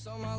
Selamlar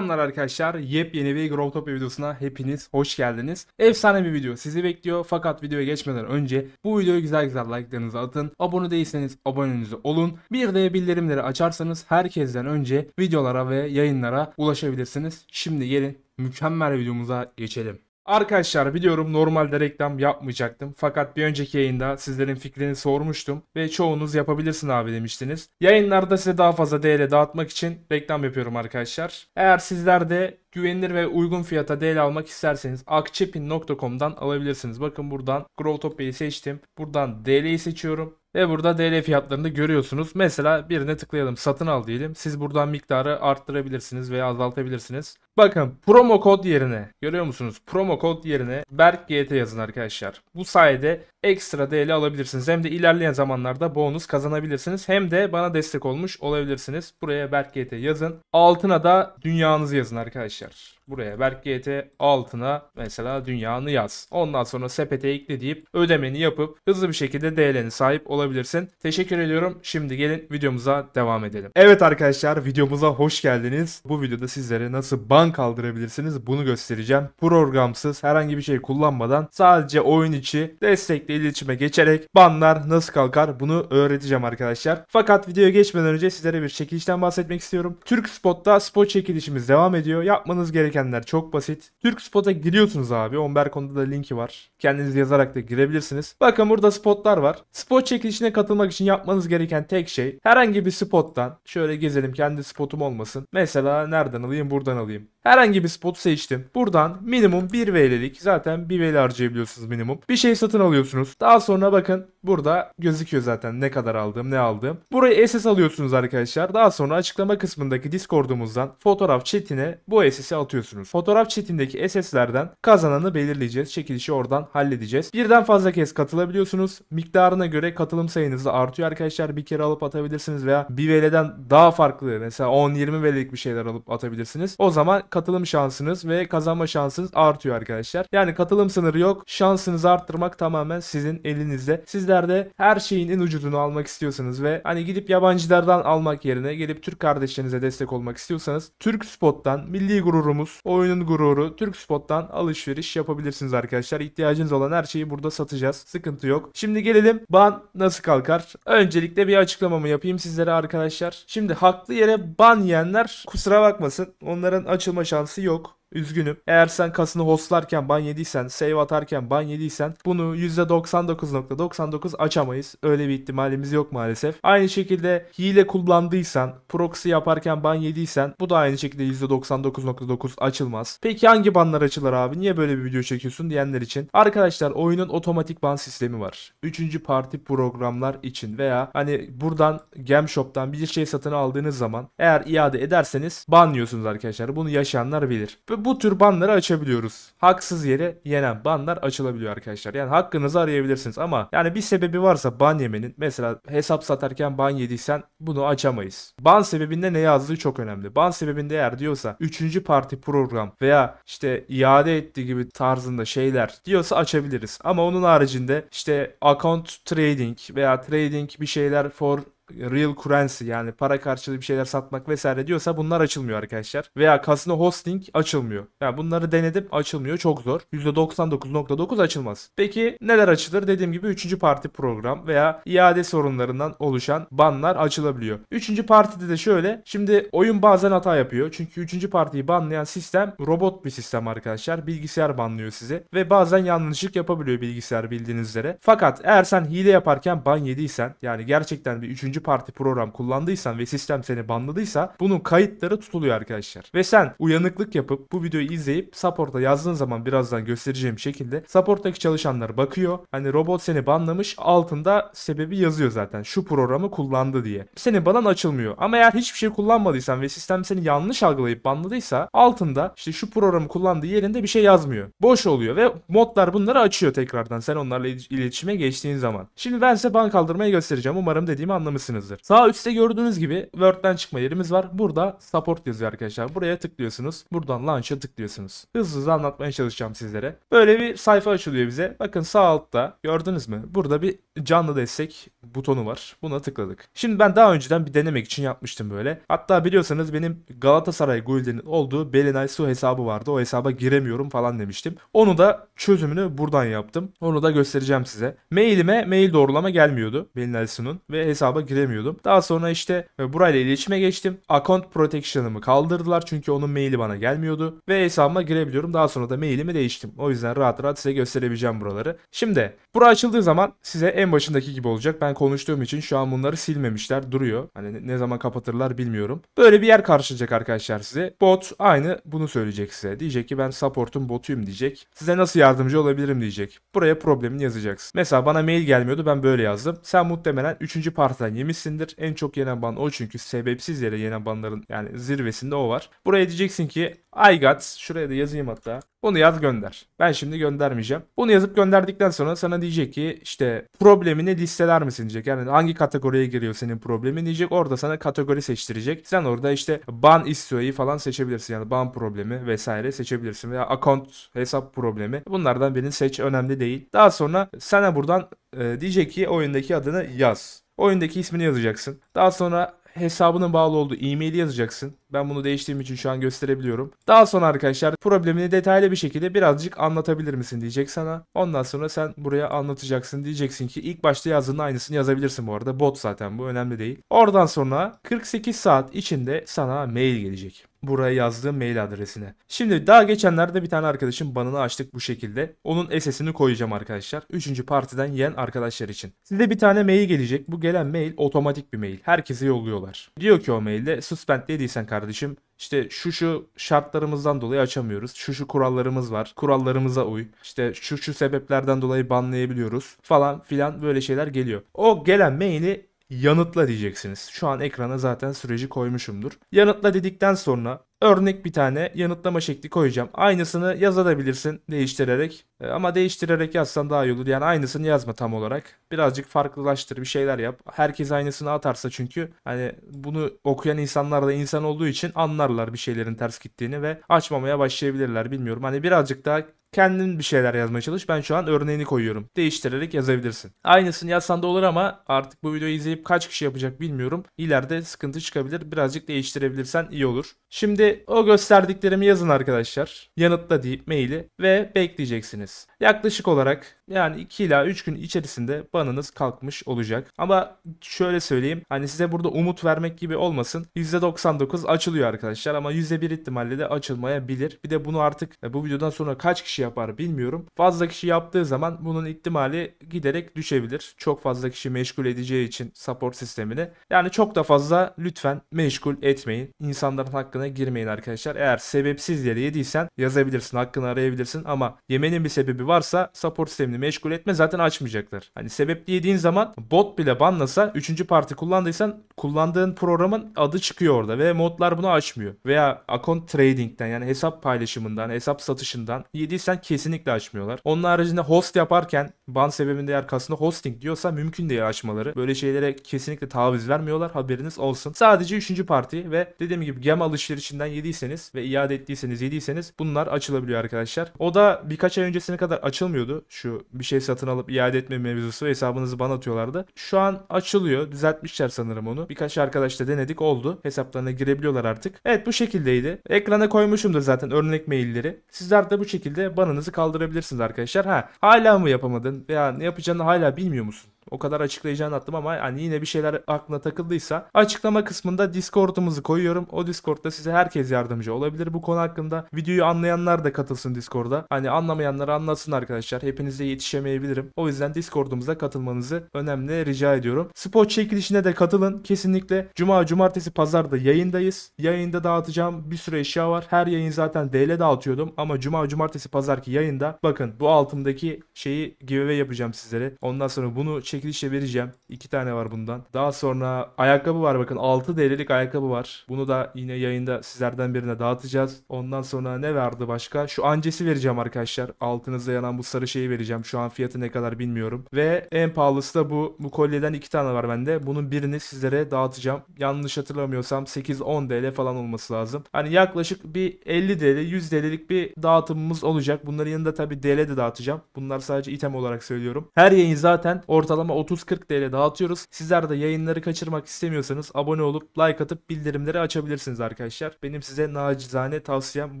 arkadaşlar. Yepyeni bir Growtopia videosuna hepiniz hoş geldiniz. Efsane bir video sizi bekliyor. Fakat videoya geçmeden önce bu videoyu güzel güzel like'larınızı atın. Abone değilseniz abonenizi olun. Bir de bildirimleri açarsanız herkesten önce videolara ve yayınlara ulaşabilirsiniz. Şimdi gelin mükemmel videomuza geçelim. Arkadaşlar biliyorum normalde reklam yapmayacaktım fakat bir önceki yayında sizlerin fikrini sormuştum ve çoğunuz yapabilirsin abi demiştiniz. Yayınlarda size daha fazla değere dağıtmak için reklam yapıyorum arkadaşlar. Eğer sizler de güvenilir ve uygun fiyata değer almak isterseniz akçepin.com'dan alabilirsiniz. Bakın buradan Growtopya'yı seçtim. Buradan DL'yi seçiyorum. Ve burada DL fiyatlarını görüyorsunuz. Mesela birine tıklayalım satın al diyelim. Siz buradan miktarı arttırabilirsiniz veya azaltabilirsiniz. Bakın promo kod yerine görüyor musunuz? Promo kod yerine Berk GT yazın arkadaşlar. Bu sayede ekstra DL alabilirsiniz. Hem de ilerleyen zamanlarda bonus kazanabilirsiniz. Hem de bana destek olmuş olabilirsiniz. Buraya Berk GT yazın. Altına da dünyanızı yazın arkadaşlar. Buraya Berk GT altına mesela dünyanı yaz. Ondan sonra sepete ekle deyip ödemeni yapıp hızlı bir şekilde değerlerine sahip olabilirsin. Teşekkür ediyorum. Şimdi gelin videomuza devam edelim. Evet arkadaşlar videomuza hoş geldiniz. Bu videoda sizlere nasıl ban kaldırabilirsiniz bunu göstereceğim. Programsız herhangi bir şey kullanmadan sadece oyun içi destekle iletişime geçerek banlar nasıl kalkar bunu öğreteceğim arkadaşlar. Fakat videoya geçmeden önce sizlere bir çekilişten bahsetmek istiyorum. Türk Spot'ta spot çekilişimiz devam ediyor. Yapmanız gereken gerekenler çok basit. Türk Spot'a giriyorsunuz abi. Omberkon'da da linki var. Kendiniz yazarak da girebilirsiniz. Bakın burada spotlar var. Spot çekilişine katılmak için yapmanız gereken tek şey herhangi bir spottan şöyle gezelim kendi spotum olmasın. Mesela nereden alayım buradan alayım. Herhangi bir spot seçtim. Buradan minimum 1 VL'lik zaten 1 VL harcayabiliyorsunuz minimum. Bir şey satın alıyorsunuz. Daha sonra bakın burada gözüküyor zaten ne kadar aldım ne aldım. Burayı SS alıyorsunuz arkadaşlar. Daha sonra açıklama kısmındaki Discord'umuzdan fotoğraf chatine bu SS'i atıyorsunuz. Fotoğraf chatindeki SS'lerden kazananı belirleyeceğiz. Çekilişi oradan halledeceğiz. Birden fazla kez katılabiliyorsunuz. Miktarına göre katılım sayınızı da artıyor arkadaşlar. Bir kere alıp atabilirsiniz veya 1 VL'den daha farklı mesela 10-20 VL'lik bir şeyler alıp atabilirsiniz. O zaman katılım şansınız ve kazanma şansınız artıyor arkadaşlar. Yani katılım sınırı yok. Şansınızı arttırmak tamamen sizin elinizde. Sizler de her şeyin en ucuzunu almak istiyorsanız ve hani gidip yabancılardan almak yerine gelip Türk kardeşlerinize destek olmak istiyorsanız Türk Spot'tan milli gururumuz, oyunun gururu Türk Spot'tan alışveriş yapabilirsiniz arkadaşlar. İhtiyacınız olan her şeyi burada satacağız. Sıkıntı yok. Şimdi gelelim ban nasıl kalkar? Öncelikle bir açıklamamı yapayım sizlere arkadaşlar. Şimdi haklı yere ban yiyenler kusura bakmasın. Onların açılma kazanma şansı yok. Üzgünüm. Eğer sen kasını hostlarken ban yediysen, save atarken ban yediysen bunu %99.99 .99 açamayız. Öyle bir ihtimalimiz yok maalesef. Aynı şekilde hile kullandıysan, proxy yaparken ban yediysen bu da aynı şekilde %99.99 açılmaz. Peki hangi banlar açılır abi? Niye böyle bir video çekiyorsun diyenler için. Arkadaşlar oyunun otomatik ban sistemi var. Üçüncü parti programlar için veya hani buradan Game Shop'tan bir şey satın aldığınız zaman eğer iade ederseniz banlıyorsunuz arkadaşlar. Bunu yaşayanlar bilir bu tür banları açabiliyoruz. Haksız yere yenen banlar açılabiliyor arkadaşlar. Yani hakkınızı arayabilirsiniz ama yani bir sebebi varsa ban yemenin mesela hesap satarken ban yediysen bunu açamayız. Ban sebebinde ne yazdığı çok önemli. Ban sebebinde eğer diyorsa 3. parti program veya işte iade etti gibi tarzında şeyler diyorsa açabiliriz. Ama onun haricinde işte account trading veya trading bir şeyler for real currency yani para karşılığı bir şeyler satmak vesaire diyorsa bunlar açılmıyor arkadaşlar. Veya casino hosting açılmıyor. Yani bunları denedim açılmıyor çok zor. %99.9 açılmaz. Peki neler açılır? Dediğim gibi 3. parti program veya iade sorunlarından oluşan banlar açılabiliyor. 3. partide de şöyle. Şimdi oyun bazen hata yapıyor. Çünkü 3. partiyi banlayan sistem robot bir sistem arkadaşlar. Bilgisayar banlıyor sizi ve bazen yanlışlık yapabiliyor bilgisayar bildiğiniz üzere. Fakat eğer sen hile yaparken ban yediysen yani gerçekten bir 3 üçüncü parti program kullandıysan ve sistem seni banladıysa bunun kayıtları tutuluyor arkadaşlar. Ve sen uyanıklık yapıp bu videoyu izleyip support'a yazdığın zaman birazdan göstereceğim şekilde support'taki çalışanlar bakıyor. Hani robot seni banlamış altında sebebi yazıyor zaten. Şu programı kullandı diye. seni banan açılmıyor. Ama eğer hiçbir şey kullanmadıysan ve sistem seni yanlış algılayıp banladıysa altında işte şu programı kullandığı yerinde bir şey yazmıyor. Boş oluyor ve modlar bunları açıyor tekrardan sen onlarla iletişime geçtiğin zaman. Şimdi ben size ban kaldırmayı göstereceğim. Umarım dediğimi anlamışsınız görebilirsinizdir. Sağ üstte gördüğünüz gibi Word'den çıkma yerimiz var. Burada support yazıyor arkadaşlar. Buraya tıklıyorsunuz. Buradan launch'a tıklıyorsunuz. Hızlı hızlı anlatmaya çalışacağım sizlere. Böyle bir sayfa açılıyor bize. Bakın sağ altta gördünüz mü? Burada bir canlı destek butonu var. Buna tıkladık. Şimdi ben daha önceden bir denemek için yapmıştım böyle. Hatta biliyorsanız benim Galatasaray Golden'in olduğu Belenay Su hesabı vardı. O hesaba giremiyorum falan demiştim. Onu da çözümünü buradan yaptım. Onu da göstereceğim size. Mailime mail doğrulama gelmiyordu Belenay Su'nun ve hesaba giremiyordum. Daha sonra işte e, burayla iletişime geçtim. Account Protection'ımı kaldırdılar çünkü onun maili bana gelmiyordu ve hesabıma girebiliyorum. Daha sonra da mailimi değiştim. O yüzden rahat rahat size gösterebileceğim buraları. Şimdi bura açıldığı zaman size en başındaki gibi olacak. Ben konuştuğum için şu an bunları silmemişler duruyor. Hani ne zaman kapatırlar bilmiyorum. Böyle bir yer karşılayacak arkadaşlar size. Bot aynı bunu söyleyecek size. Diyecek ki ben support'un botuyum diyecek. Size nasıl yardımcı olabilirim diyecek. Buraya problemini yazacaksın. Mesela bana mail gelmiyordu ben böyle yazdım. Sen muhtemelen 3. partiden yemişsindir. En çok yenen ban o çünkü sebepsiz yere yenen banların yani zirvesinde o var. Buraya diyeceksin ki I got şuraya da yazayım hatta. Bunu yaz gönder. Ben şimdi göndermeyeceğim. Bunu yazıp gönderdikten sonra sana diyecek ki işte pro problemini listeler misin diyecek. Yani hangi kategoriye giriyor senin problemin diyecek. Orada sana kategori seçtirecek. Sen orada işte ban istiyoyu falan seçebilirsin. Yani ban problemi vesaire seçebilirsin. Veya account hesap problemi. Bunlardan birini seç önemli değil. Daha sonra sana buradan e, diyecek ki oyundaki adını yaz. Oyundaki ismini yazacaksın. Daha sonra hesabının bağlı olduğu e-maili yazacaksın. Ben bunu değiştirdiğim için şu an gösterebiliyorum. Daha sonra arkadaşlar problemini detaylı bir şekilde birazcık anlatabilir misin diyecek sana. Ondan sonra sen buraya anlatacaksın. Diyeceksin ki ilk başta yazdığın aynısını yazabilirsin bu arada. Bot zaten bu önemli değil. Oradan sonra 48 saat içinde sana mail gelecek buraya yazdığım mail adresine. Şimdi daha geçenlerde bir tane arkadaşım banını açtık bu şekilde. Onun SS'ini koyacağım arkadaşlar. Üçüncü partiden yiyen arkadaşlar için. Size bir tane mail gelecek. Bu gelen mail otomatik bir mail. Herkese yolluyorlar. Diyor ki o mailde suspend dediysen kardeşim kardeşim işte şu şu şartlarımızdan dolayı açamıyoruz. Şu şu kurallarımız var. Kurallarımıza uy. İşte şu şu sebeplerden dolayı banlayabiliyoruz falan filan böyle şeyler geliyor. O gelen maili yanıtla diyeceksiniz. Şu an ekrana zaten süreci koymuşumdur. Yanıtla dedikten sonra örnek bir tane yanıtlama şekli koyacağım. Aynısını yazabilirsin değiştirerek e, ama değiştirerek yazsan daha iyi olur. Yani aynısını yazma tam olarak. Birazcık farklılaştır bir şeyler yap. Herkes aynısını atarsa çünkü hani bunu okuyan insanlar da insan olduğu için anlarlar bir şeylerin ters gittiğini ve açmamaya başlayabilirler bilmiyorum. Hani birazcık daha Kendin bir şeyler yazmaya çalış. Ben şu an örneğini koyuyorum. Değiştirerek yazabilirsin. Aynısını yazsan da olur ama artık bu videoyu izleyip kaç kişi yapacak bilmiyorum. İleride sıkıntı çıkabilir. Birazcık değiştirebilirsen iyi olur. Şimdi o gösterdiklerimi yazın arkadaşlar. Yanıtla deyip maili ve bekleyeceksiniz. Yaklaşık olarak yani 2 ila 3 gün içerisinde banınız kalkmış olacak. Ama şöyle söyleyeyim. Hani size burada umut vermek gibi olmasın. %99 açılıyor arkadaşlar ama %1 ihtimalle de açılmayabilir. Bir de bunu artık e, bu videodan sonra kaç kişi yapar bilmiyorum. Fazla kişi yaptığı zaman bunun ihtimali giderek düşebilir. Çok fazla kişi meşgul edeceği için support sistemini. Yani çok da fazla lütfen meşgul etmeyin. İnsanların hakkına girmeyin arkadaşlar. Eğer sebepsiz yere yediysen yazabilirsin, hakkını arayabilirsin ama yemenin bir sebebi varsa support sistemini sistemini meşgul etme zaten açmayacaklar. Hani sebepli yediğin zaman bot bile banlasa 3. parti kullandıysan kullandığın programın adı çıkıyor orada ve modlar bunu açmıyor. Veya account trading'den yani hesap paylaşımından, hesap satışından yediysen kesinlikle açmıyorlar. Onun haricinde host yaparken ban sebebinde eğer kasında hosting diyorsa mümkün değil açmaları. Böyle şeylere kesinlikle taviz vermiyorlar haberiniz olsun. Sadece 3. parti ve dediğim gibi gem alışverişinden yediyseniz ve iade ettiyseniz yediyseniz bunlar açılabiliyor arkadaşlar. O da birkaç ay öncesine kadar açılmıyordu. Şu bir şey satın alıp iade etme mevzusu hesabınızı ban atıyorlardı. Şu an açılıyor. Düzeltmişler sanırım onu. Birkaç arkadaşla denedik oldu. Hesaplarına girebiliyorlar artık. Evet bu şekildeydi. Ekrana koymuşumdur zaten örnek mailleri. Sizler de bu şekilde banınızı kaldırabilirsiniz arkadaşlar. Ha hala mı yapamadın veya ne yapacağını hala bilmiyor musun? O kadar açıklayacağını attım ama hani yine bir şeyler aklına takıldıysa açıklama kısmında Discord'umuzu koyuyorum. O Discord'da size herkes yardımcı olabilir bu konu hakkında. Videoyu anlayanlar da katılsın Discord'a. Hani anlamayanlar anlasın arkadaşlar. Hepinize yetişemeyebilirim. O yüzden Discord'umuza katılmanızı önemli rica ediyorum. Spot çekilişine de katılın. Kesinlikle cuma, cumartesi, pazarda yayındayız. Yayında dağıtacağım bir sürü eşya var. Her yayın zaten DL dağıtıyordum ama cuma, cumartesi, pazarki yayında bakın bu altımdaki şeyi giveaway yapacağım sizlere. Ondan sonra bunu çek çekilişle vereceğim. İki tane var bundan. Daha sonra ayakkabı var bakın 6 DL'lik ayakkabı var. Bunu da yine yayında sizlerden birine dağıtacağız. Ondan sonra ne vardı başka? Şu ancesi vereceğim arkadaşlar. Altınızda yanan bu sarı şeyi vereceğim. Şu an fiyatı ne kadar bilmiyorum. Ve en pahalısı da bu. Bu kolyeden iki tane var bende. Bunun birini sizlere dağıtacağım. Yanlış hatırlamıyorsam 8-10 DL falan olması lazım. Hani yaklaşık bir 50 DL 100 DL'lik bir dağıtımımız olacak. Bunların yanında tabi DL de dağıtacağım. Bunlar sadece item olarak söylüyorum. Her yayın zaten ortalama ortalama 30-40 TL dağıtıyoruz. Sizler de yayınları kaçırmak istemiyorsanız abone olup like atıp bildirimleri açabilirsiniz arkadaşlar. Benim size nacizane tavsiyem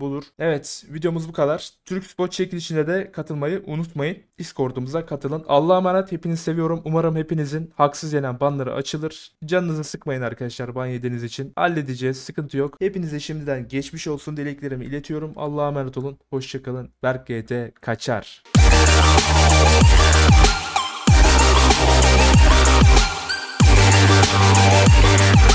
budur. Evet videomuz bu kadar. Türk Spot çekilişine de katılmayı unutmayın. Discord'umuza katılın. Allah'a emanet hepinizi seviyorum. Umarım hepinizin haksız yenen banları açılır. Canınızı sıkmayın arkadaşlar ban yediğiniz için. Halledeceğiz sıkıntı yok. Hepinize şimdiden geçmiş olsun dileklerimi iletiyorum. Allah'a emanet olun. Hoşçakalın. Berk GT kaçar. Thank you.